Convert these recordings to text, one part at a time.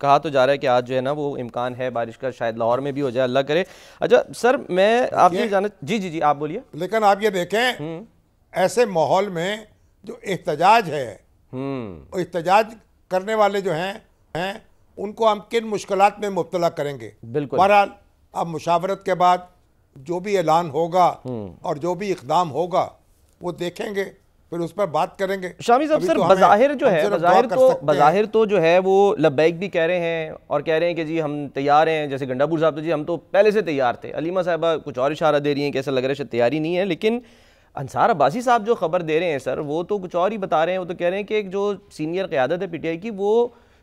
कहा तो जा रहा है कि आज जो है ना वो इम्कान है बारिश का शायद लाहौर में भी हो जाए अल्लाह करे अच्छा सर मैं आप ये जाना जी जी जी आप बोलिए लेकिन आप ये देखें हम्म। ऐसे माहौल में जो एहतजाज है हम्म। एहतजाज करने वाले जो हैं हैं उनको हम किन मुश्किल में मुबतला करेंगे बिल्कुल बहरहाल अब मुशावरत के बाद जो भी ऐलान होगा हम्म। और जो भी इकदाम होगा वो देखेंगे फिर उस पर बात करेंगे शामी साहब सर तो बज़ाहिर जो है बज़ाहिर तो बज़ाहिर तो जो है वो लबैक भी कह रहे हैं और कह रहे हैं कि जी हम तैयार हैं जैसे गंडापुर साहब तो जी हम तो पहले से तैयार थे अलीमा साहबा कुछ और इशारा दे रही हैं कि ऐसा लग रहा है शायद तैयारी नहीं है लेकिन अंसार अब्बासी साहब जो खबर दे रहे हैं सर वो तो कुछ और ही बता रहे हैं वो तो कह रहे हैं कि एक जो सीनियर क़्यादत है पीटीआई की वो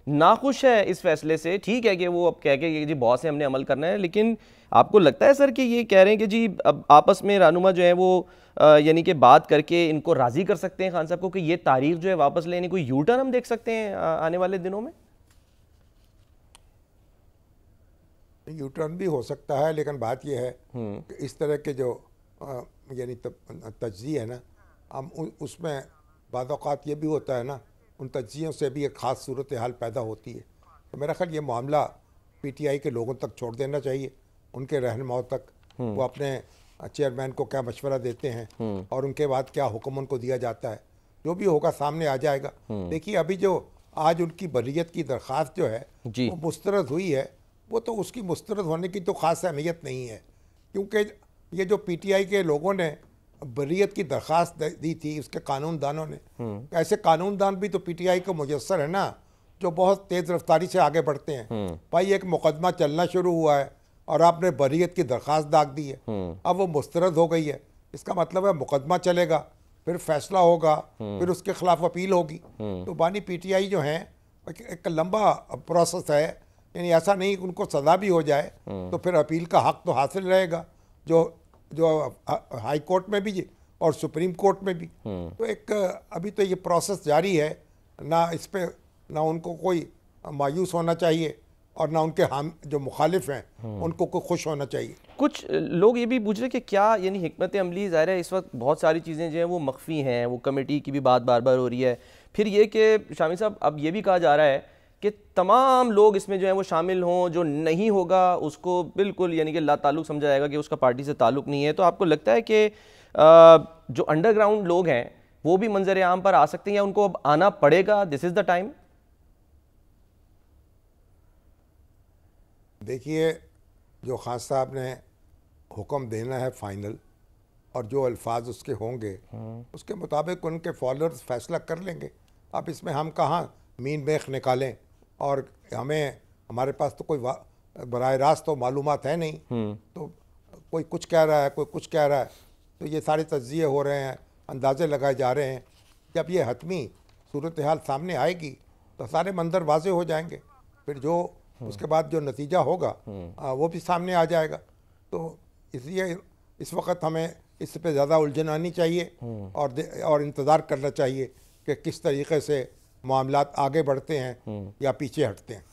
नाखुश है इस फैसले से ठीक है कि वो अब कह के जी बहुत से हमने अमल करना है लेकिन आपको लगता है सर कि ये कह रहे हैं कि जी अब आपस में रानुमा जो है वो यानी कि बात करके इनको राज़ी कर सकते हैं खान साहब को कि ये तारीख जो है वापस लेने को यू टर्न हम देख सकते हैं आने वाले दिनों में यू टर्न भी हो सकता है लेकिन बात यह है हम्म। कि इस तरह के जो यानी तजी है ना हम उसमें बाद ये भी होता है ना उन तजियों से भी एक ख़ास सूरत हाल पैदा होती है तो मेरा ख्याल ये मामला पी टी आई के लोगों तक छोड़ देना चाहिए उनके रहनुमाओं तक हम्म। वो अपने चेयरमैन को क्या मशवरा देते हैं हम्म। और उनके बाद क्या हुक्म उनको दिया जाता है जो भी होगा सामने आ जाएगा हम्म। देखिए अभी जो आज उनकी बरीत की दरख्वास्त जो है वो मुस्तरद हुई है वो तो उसकी मुस्तरद होने की तो ख़ास अहमियत नहीं है क्योंकि ये जो पीटीआई के लोगों ने बरीत की दरख्वास्त दी थी उसके कानून दानों ने हम्म। ऐसे कानून दान भी तो पीटीआई को मुयसर है ना जो बहुत तेज़ रफ्तारी से आगे बढ़ते हैं हम्म। भाई एक मुकदमा चलना शुरू हुआ है और आपने बरीत की दरख्वास्त दाग दी है हम्म। अब वो मुस्तरद हो गई है इसका मतलब है मुकदमा चलेगा फिर फैसला होगा फिर उसके खिलाफ अपील होगी तो बानी पीटीआई जो है एक लंबा प्रोसेस है यानी ऐसा नहीं उनको सजा भी हो जाए तो फिर अपील का हक तो हासिल रहेगा जो जो हाई कोर्ट में भी और सुप्रीम कोर्ट में भी हम्म। तो एक अभी तो ये प्रोसेस जारी है ना इस पर ना उनको कोई मायूस होना चाहिए और ना उनके हम जो मुखालिफ हैं हम्म। उनको को खुश होना चाहिए कुछ लोग ये भी पूछ रहे कि क्या यानी हमत अमली ज़ाहिर है इस वक्त बहुत सारी चीज़ें जो हैं वो मख्फी हैं वो कमेटी की भी बात बार बार हो रही है फिर ये कि शामी साहब अब ये भी कहा जा रहा है कि तमाम लोग इसमें जो है वो शामिल हों जो नहीं होगा उसको बिल्कुल यानी कि ला ताल्लुक समझा जाएगा कि उसका पार्टी से ताल्लुक नहीं है तो आपको लगता है कि जो अंडरग्राउंड लोग हैं वो भी मंजर आम पर आ सकते हैं या उनको अब आना पड़ेगा दिस इज़ द टाइम देखिए जो खान साहब ने हुक्म देना है फाइनल और जो अल्फाज उसके होंगे हम्म। उसके मुताबिक उनके फॉलोअर्स फैसला कर लेंगे अब इसमें हम कहाँ मीन बेख निकालें और हमें हमारे पास तो कोई बर रास्त तो मालूम है नहीं हम्म। तो कोई कुछ कह रहा है कोई कुछ कह रहा है तो ये सारे तजिए हो रहे हैं अंदाजे लगाए जा रहे हैं जब ये हतमी सूरत हाल सामने आएगी तो सारे मंजर वाजे हो जाएंगे फिर जो हम्म। उसके बाद जो नतीजा होगा हम्म। आ, वो भी सामने आ जाएगा तो इसलिए इस वक्त हमें इस पर ज़्यादा उलझन आनी चाहिए और और इंतज़ार करना चाहिए कि किस तरीके से मामला आगे बढ़ते हैं हम्म। या पीछे हटते हैं